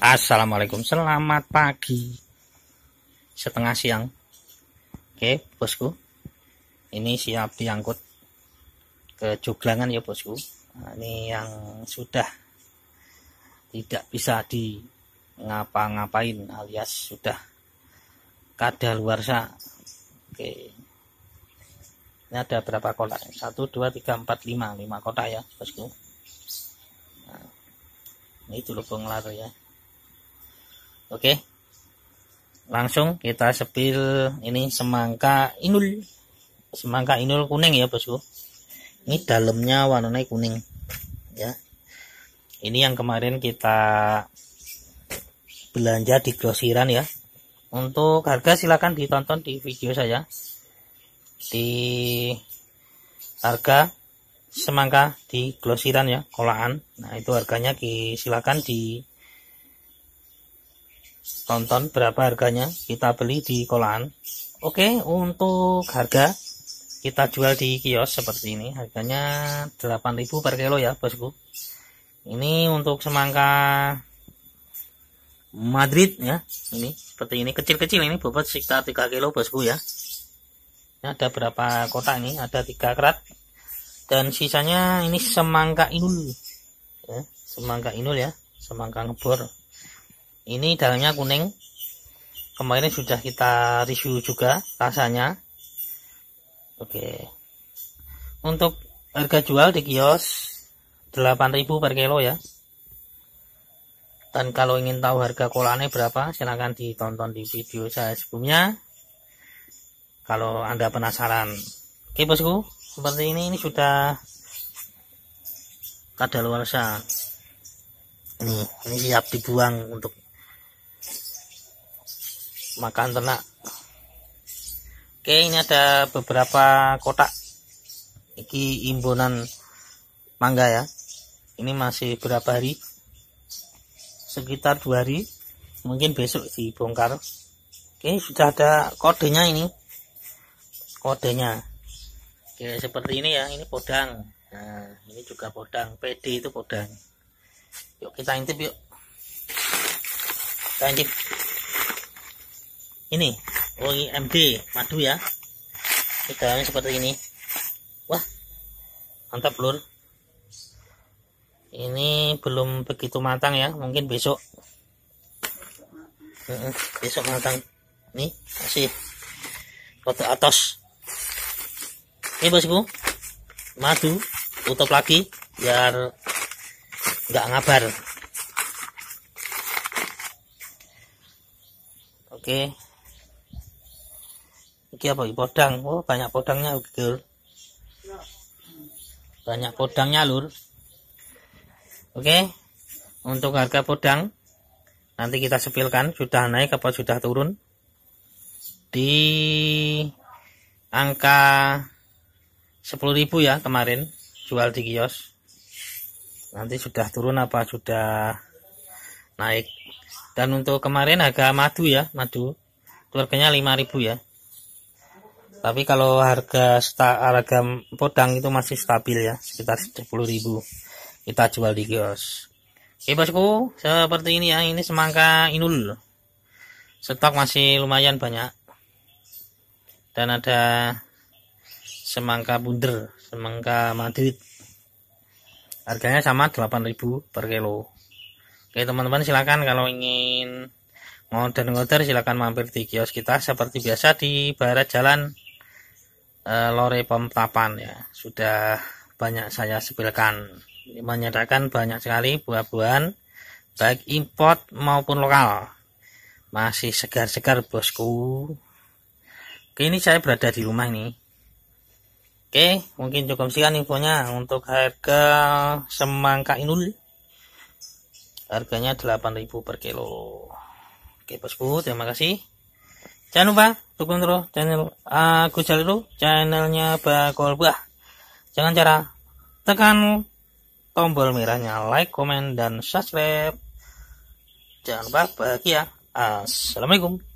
Assalamualaikum, selamat pagi Setengah siang Oke bosku Ini siap diangkut Ke joglangan ya bosku nah, Ini yang sudah Tidak bisa di Ngapa-ngapain alias sudah Kadaluarsa Oke Ini ada berapa kotak 1, 2, 3, 4, 5 5 kotak ya bosku nah, Ini dulu pengelar ya Oke. Langsung kita sepil ini semangka inul. Semangka inul kuning ya, Bosku. Ini dalamnya warnanya kuning. Ya. Ini yang kemarin kita belanja di grosiran ya. Untuk harga silahkan ditonton di video saya. Di harga semangka di grosiran ya, kolaan. Nah, itu harganya di, silakan di tonton berapa harganya kita beli di kolan. oke untuk harga kita jual di kios seperti ini harganya 8000 per kilo ya bosku ini untuk semangka Madrid ya ini seperti ini kecil-kecil ini bobot sekitar 3 kilo bosku ya ini ada berapa kotak ini ada tiga kerat dan sisanya ini semangka inul ya, semangka inul ya semangka ngebor ini dalamnya kuning kemarin sudah kita review juga rasanya oke untuk harga jual di kios 8000 per kilo ya dan kalau ingin tahu harga kolane berapa silahkan ditonton di video saya sebelumnya kalau anda penasaran oke bosku seperti ini ini sudah kadaluarsa ini ini siap dibuang untuk makan ternak oke ini ada beberapa kotak ini imbonan mangga ya ini masih berapa hari sekitar dua hari mungkin besok dibongkar oke sudah ada kodenya ini kodenya oke seperti ini ya ini podang nah ini juga podang PD itu podang yuk kita intip yuk kita intip ini wangi MD madu ya ini seperti ini wah mantap lur ini belum begitu matang ya mungkin besok besok matang nih masih foto atas ini bosku madu tutup lagi biar nggak ngabar oke iki apa podang oh banyak podangnya gitu banyak podangnya lur oke untuk harga podang nanti kita sepilkan sudah naik apa sudah turun di angka 10.000 ya kemarin jual di kios nanti sudah turun apa sudah naik dan untuk kemarin harga madu ya madu keluarganya 5000 ya tapi kalau harga harga podang itu masih stabil ya sekitar 10.000 kita jual di kios oke bosku seperti ini ya ini semangka inul stok masih lumayan banyak dan ada semangka bunder semangka madrid harganya sama 8.000 per kilo oke teman-teman silahkan kalau ingin mau dan ngoder silahkan mampir di kios kita seperti biasa di barat jalan Eh, lore pemtapan ya sudah banyak saya sepilkan menyatakan banyak sekali buah-buahan baik import maupun lokal masih segar-segar bosku oke ini saya berada di rumah ini Oke, mungkin cukup sekian infonya untuk harga semangka inul. Harganya 8.000 per kilo. Oke, Bosku, terima kasih. Jangan lupa dukung terus channel aku selalu channelnya Bakul Buah. Jangan cara tekan tombol merahnya like, komen, dan subscribe. Jangan lupa bahagia. Ya. Assalamualaikum.